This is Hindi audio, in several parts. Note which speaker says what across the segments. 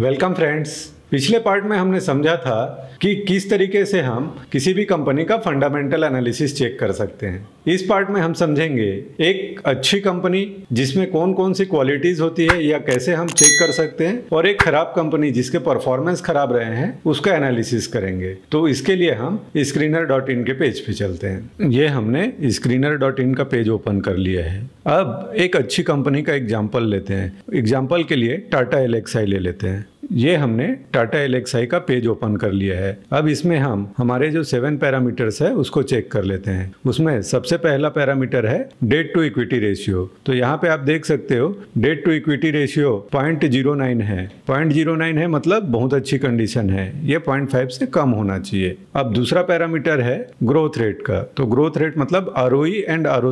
Speaker 1: Welcome friends. पिछले पार्ट में हमने समझा था कि किस तरीके से हम किसी भी कंपनी का फंडामेंटल एनालिसिस चेक कर सकते हैं इस पार्ट में हम समझेंगे एक अच्छी कंपनी जिसमें कौन कौन सी क्वालिटीज होती है या कैसे हम चेक कर सकते हैं और एक खराब कंपनी जिसके परफॉर्मेंस खराब रहे हैं उसका एनालिसिस करेंगे तो इसके लिए हम स्क्रीनर डॉट इन के पेज पे चलते हैं ये हमने स्क्रीनर डॉट इन का पेज ओपन कर लिया है अब एक अच्छी कंपनी का एग्जाम्पल लेते हैं एग्जाम्पल के लिए टाटा एलेक्साई ले लेते हैं ये हमने टाटा एलेक्साई का पेज ओपन कर लिया है अब इसमें हम हमारे जो सेवन पैरामीटर्स है उसको चेक कर लेते हैं उसमें सबसे पहला पैरामीटर है डेट टू इक्विटी रेशियो तो यहाँ पे आप देख सकते हो debt to equity ratio point zero nine है पॉइंट जीरो नाइन है मतलब बहुत अच्छी कंडीशन है ये पॉइंट फाइव से कम होना चाहिए अब दूसरा पैरामीटर है ग्रोथ रेट का तो ग्रोथ रेट मतलब आर एंड आर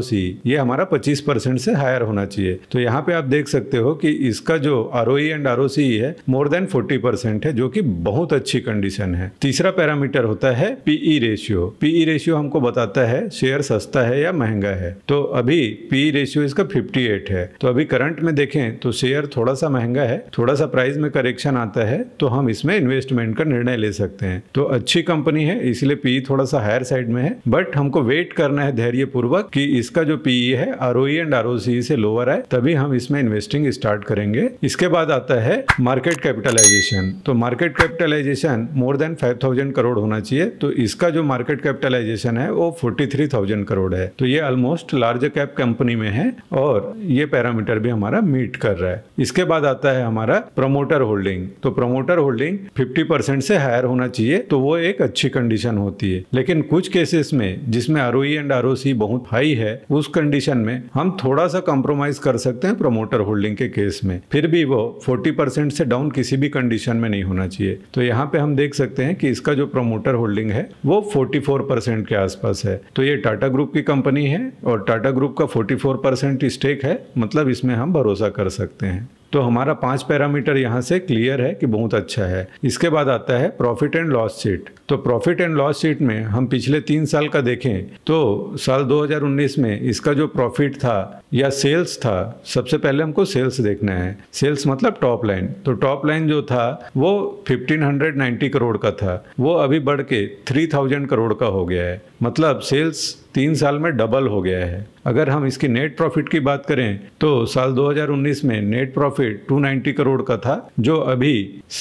Speaker 1: ये हमारा पच्चीस परसेंट से हायर होना चाहिए तो यहाँ पे आप देख सकते हो कि इसका जो आर एंड आर है more than than forty percent है जो कि बहुत अच्छी कंडीशन है तीसरा पैरामीटर होता है पीई रेशियो पीई रेशियो हमको बताता है शेयर सस्ता है या महंगा है तो अभी पीई रेशियो e इसका फिफ्टी एट है तो अभी करंट में देखें तो शेयर थोड़ा सा महंगा है थोड़ा सा प्राइस में करेक्शन आता है तो हम इसमें इन्वेस्टमेंट का निर्णय ले सकते हैं तो अच्छी कंपनी है इसलिए पीई थोड़ा सा हायर साइड में है बट हमको वेट करना है धैर्य पूर्वक की इसका जो पीई e है आर एंड आर से लोअर है तभी हम इसमें इन्वेस्टिंग स्टार्ट करेंगे इसके बाद आता है मार्केट कैपिटल कैपिटलाइजेशन तो market capitalization more than 5000 crore होना चाहिए तो इसका जो मार्केट कैपिटलाइजेशन है वो 43000 करोड़ है तो ये ऑलमोस्ट लार्ज कैप कंपनी में है और ये पैरामीटर भी हमारा मीट कर रहा है इसके बाद आता है हमारा प्रमोटर होल्डिंग तो प्रमोटर होल्डिंग 50 परसेंट से हायर होना चाहिए तो वो एक अच्छी कंडीशन होती है लेकिन कुछ केसेस में जिसमें आर एंड आर बहुत हाई है उस कंडीशन में हम थोड़ा सा कॉम्प्रोमाइज कर सकते हैं प्रमोटर होल्डिंग के केस में फिर भी वो 40 परसेंट से डाउन किसी भी भी कंडीशन में नहीं होना चाहिए तो यहाँ पे हम देख सकते हैं कि इसका जो प्रमोटर होल्डिंग है वो 44 परसेंट के आसपास है तो ये टाटा ग्रुप की कंपनी है और टाटा ग्रुप का 44 परसेंट स्टेक है मतलब इसमें हम भरोसा कर सकते हैं तो हमारा पांच पैरामीटर यहाँ से क्लियर है कि बहुत अच्छा है इसके बाद आता है प्रॉफिट एंड लॉस शीट तो प्रॉफिट एंड लॉस शीट में हम पिछले तीन साल का देखें तो साल 2019 में इसका जो प्रॉफिट था या सेल्स था सबसे पहले हमको सेल्स देखना है सेल्स मतलब टॉप लाइन तो टॉप लाइन जो था वो 1590 करोड़ का था वो अभी बढ़ के 3000 करोड़ का हो गया है मतलब सेल्स तीन साल में डबल हो गया है अगर हम इसकी नेट प्रॉफिट की बात करें तो साल 2019 में नेट प्रॉफिट 290 करोड़ का था जो अभी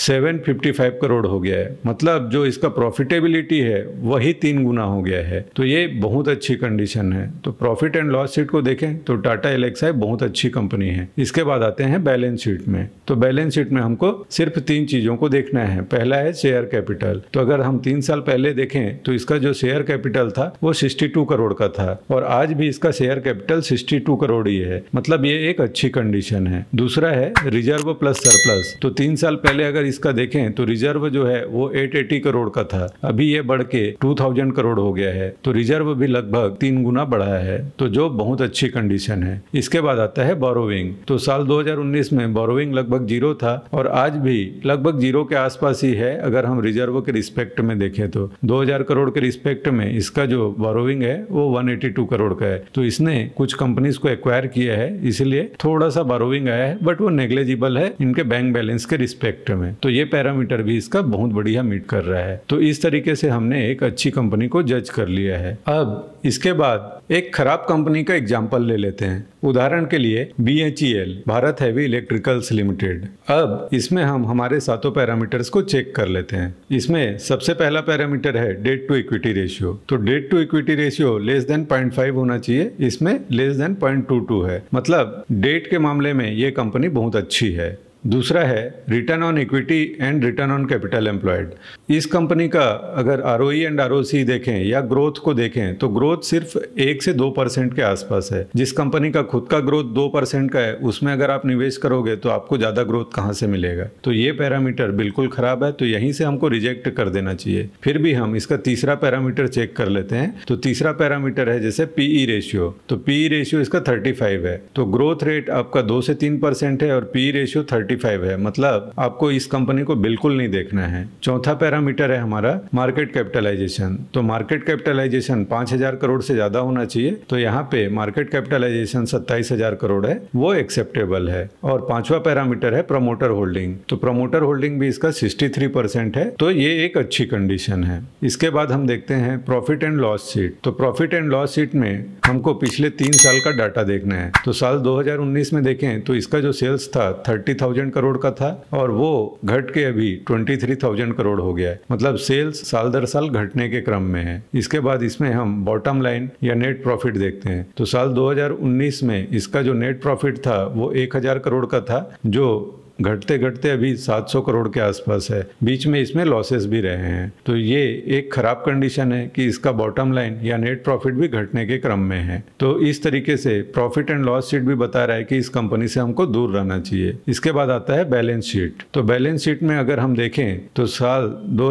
Speaker 1: 755 करोड़ हो गया है मतलब जो इसका प्रॉफिटेबिलिटी है वही तीन गुना हो गया है तो ये बहुत अच्छी कंडीशन है तो प्रॉफिट एंड लॉस शीट को देखें तो टाटा एलेक्सा बहुत अच्छी कंपनी है इसके बाद आते हैं बैलेंस शीट में तो बैलेंस शीट में हमको सिर्फ तीन चीजों को देखना है पहला है शेयर कैपिटल तो अगर हम तीन साल पहले देखें तो इसका जो शेयर कैपिटल था वो सिक्सटी करोड़ करोड़ का था और आज भी इसका शेयर कैपिटल 62 करोड़ ही है मतलब ये एक अच्छी कंडीशन है दूसरा है रिजर्व प्लस सरप्लस तो तीन साल पहले अगर इसका देखें तो रिजर्व जो है वो 880 करोड़ का था अभी ये बढ़ के 2000 करोड़ हो गया है तो रिजर्व भी लगभग तीन गुना बढ़ा है तो जो बहुत अच्छी कंडीशन है इसके बाद आता है बोरोविंग तो साल 2019 में बोरोविंग लगभग जीरो था और आज भी लगभग जीरो के आसपास ही है अगर हम रिजर्व के रिस्पेक्ट में देखें तो 2000 करोड़ के रिस्पेक्ट में इसका जो बोरोविंग है वो 182 करोड़ का है तो इसने कुछ कंपनीज को एक्वायर किया है इसीलिए थोड़ा सा बारोविंग आया है बट वो नेग्लेजिबल है इनके बैंक बैलेंस के रिस्पेक्ट में तो ये पैरामीटर भी इसका बहुत बढ़िया मीट कर रहा है तो इस तरीके से हमने एक अच्छी कंपनी को जज कर लिया है अब इसके बाद एक खराब कंपनी का एग्जाम्पल ले लेते हैं उदाहरण के लिए B H E L Bharat heavy electricals limited अब इसमें हम हमारे सातों पैरामीटर्स को चेक कर लेते हैं इसमें सबसे पहला पैरामीटर है डेट टू इक्विटी रेशियो तो debt to equity ratio less than point five होना चाहिए इसमें less than point two two है मतलब डेट के मामले में ये कंपनी बहुत अच्छी है दूसरा है return on equity and return on capital employed इस कंपनी का अगर आर एंड आर देखें या ग्रोथ को देखें तो ग्रोथ सिर्फ एक से दो परसेंट के आसपास है जिस कंपनी का खुद का ग्रोथ दो परसेंट का है उसमें अगर आप निवेश करोगे तो आपको ज़्यादा ग्रोथ कहाँ से मिलेगा तो ये पैरामीटर बिल्कुल ख़राब है तो यहीं से हमको रिजेक्ट कर देना चाहिए फिर भी हम इसका तीसरा पैरामीटर चेक कर लेते हैं तो तीसरा पैरामीटर है जैसे पीई रेशियो e तो पीई रेशियो e इसका थर्टी है तो ग्रोथ रेट आपका दो से तीन है और पीई रेशियो थर्टी फाइव है मतलब आपको इस कंपनी को बिल्कुल नहीं देखना है चौथा पैरामीटर है हमारा मार्केट कैपिटलाइजेशन तो मार्केट कैपिटलाइजेशन पांच हजार करोड़ से ज़्यादा होना चाहिए तो यहाँ पे मार्केट कैपिटलाइजेशन सत्ताईस हजार करोड़ है वो एक्सेप्टेबल है और पांचवा पैरामीटर है प्रमोटर होल्डिंग तो प्रमोटर होल्डिंग भी इसका सिक्सटी परसेंट है तो ये एक अच्छी कंडीशन है इसके बाद हम देखते हैं प्रॉफिट एंड लॉस सीट तो प्रॉफिट एंड लॉस सीट में हमको पिछले तीन साल का डाटा देखना है तो साल दो में देखें तो इसका जो सेल्स था थर्टी थाउजेंड करोड़ का था और वो घट के अभी ट्वेंटी थ्री थाउजेंड करोड़ हो गया है मतलब सेल्स साल दर साल घटने के क्रम में है इसके बाद इसमें हम बॉटम लाइन या नेट प्रॉफिट देखते हैं तो साल दो में इसका जो नेट प्रॉफिट था वो एक करोड़ का था जो घटते घटते अभी 700 करोड़ के आसपास है बीच में इसमें लॉसेस भी रहे हैं तो ये एक खराब कंडीशन है कि इसका बॉटम लाइन या नेट प्रॉफिट भी घटने के क्रम में है तो इस तरीके से प्रॉफिट एंड लॉस शीट भी बता रहा है कि इस कंपनी से हमको दूर रहना चाहिए इसके बाद आता है बैलेंस शीट तो बैलेंस शीट में अगर हम देखें तो साल दो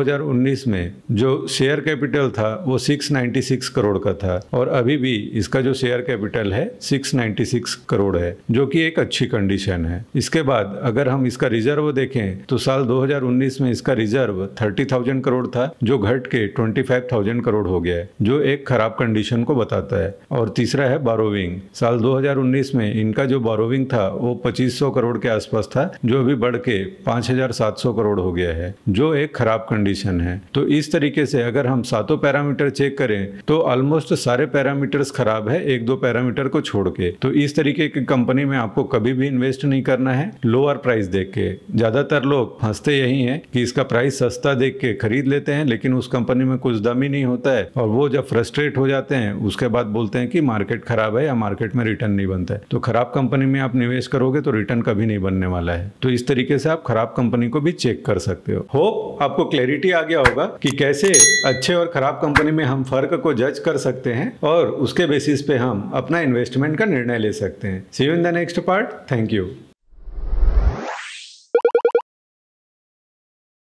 Speaker 1: में जो शेयर कैपिटल था वो सिक्स करोड़ का था और अभी भी इसका जो शेयर कैपिटल है सिक्स करोड़ है जो की एक अच्छी कंडीशन है इसके बाद अगर हम इसका रिजर्व देखें तो साल 2019 में इसका रिजर्व 30,000 करोड़ था जो घट के 25,000 करोड़ हो गया है जो एक खराब कंडीशन को बताता है और तीसरा है बारोविंग साल 2019 में इनका जो बारोविंग था वो 2500 करोड़ के आसपास था जो अभी बढ़ के 5,700 करोड़ हो गया है जो एक खराब कंडीशन है तो इस तरीके से अगर हम सातों पैरामीटर चेक करें तो ऑलमोस्ट सारे पैरामीटर्स खराब है एक दो पैरामीटर को छोड़ के तो इस तरीके की कंपनी में आपको कभी भी इन्वेस्ट नहीं करना है लोअर प्राइस प्राइस देख के ज़्यादातर लोग फंसते यही हैं कि इसका प्राइस सस्ता देख के खरीद लेते हैं लेकिन उस कंपनी में कुछ दम ही नहीं होता है और वो जब फ्रस्ट्रेट हो जाते हैं उसके बाद बोलते हैं कि मार्केट खराब है या मार्केट में रिटर्न नहीं बनता है तो खराब कंपनी में आप निवेश करोगे तो रिटर्न कभी नहीं बनने वाला है तो इस तरीके से आप खराब कंपनी को भी चेक कर सकते हो होप आपको क्लैरिटी आ गया होगा कि कैसे अच्छे और खराब कंपनी में हम फर्क को जज कर सकते हैं और उसके बेसिस पे हम अपना इन्वेस्टमेंट का निर्णय ले सकते हैं see you in the next part thank you